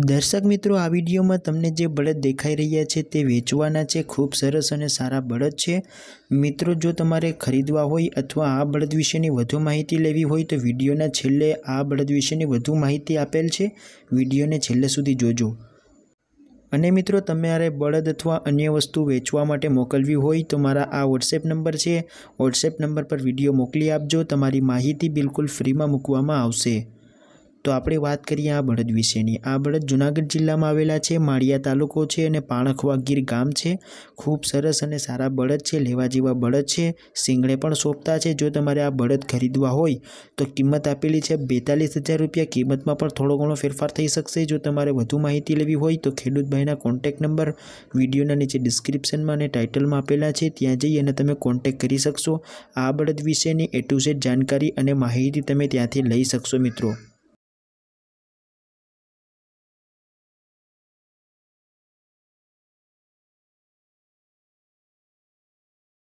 દર્શક મિત્રો આ વિડીયોમાં તમને જે બળદ દેખાઈ રહ્યા છે તે વેચવાના છે ખૂબ સરસ અને સારા બળદ છે મિત્રો જો તમારે ખરીદવા હોય અથવા આ બળદ વિશેની વધુ માહિતી લેવી હોય તો વિડીયોના છેલ્લે આ બળદ વિશેની વધુ માહિતી આપેલ છે વિડીયોને છેલ્લે સુધી જોજો અને મિત્રો તમારે બળદ અથવા અન્ય વસ્તુ વેચવા માટે મોકલવી હોય તો મારા આ વોટ્સએપ નંબર છે વોટ્સએપ નંબર પર વિડીયો મોકલી આપજો તમારી માહિતી બિલકુલ ફ્રીમાં મૂકવામાં આવશે તો આપણે વાત કરીએ આ બળદ વિશેની આ બળદ જૂનાગઢ જિલ્લામાં આવેલા છે માળિયા તાલુકો છે અને પાણખવા ગીર ગામ છે ખૂબ સરસ અને સારા બળદ છે લેવા જેવા બળદ છે સિંગડે પણ સોંપતા છે જો તમારે આ બળદ ખરીદવા હોય તો કિંમત આપેલી છે બેતાલીસ હજાર રૂપિયા કિંમતમાં પણ થોડો ઘણો ફેરફાર થઈ શકશે જો તમારે વધુ માહિતી લેવી હોય તો ખેડૂતભાઈના કોન્ટેક્ટ નંબર વિડીયોના નીચે ડિસ્ક્રિપ્શનમાં અને ટાઇટલમાં આપેલા છે ત્યાં જઈ અને તમે કોન્ટેક કરી શકશો આ બળદ વિશેની એ ટુ ઝેડ જાણકારી અને માહિતી તમે ત્યાંથી લઈ શકશો મિત્રો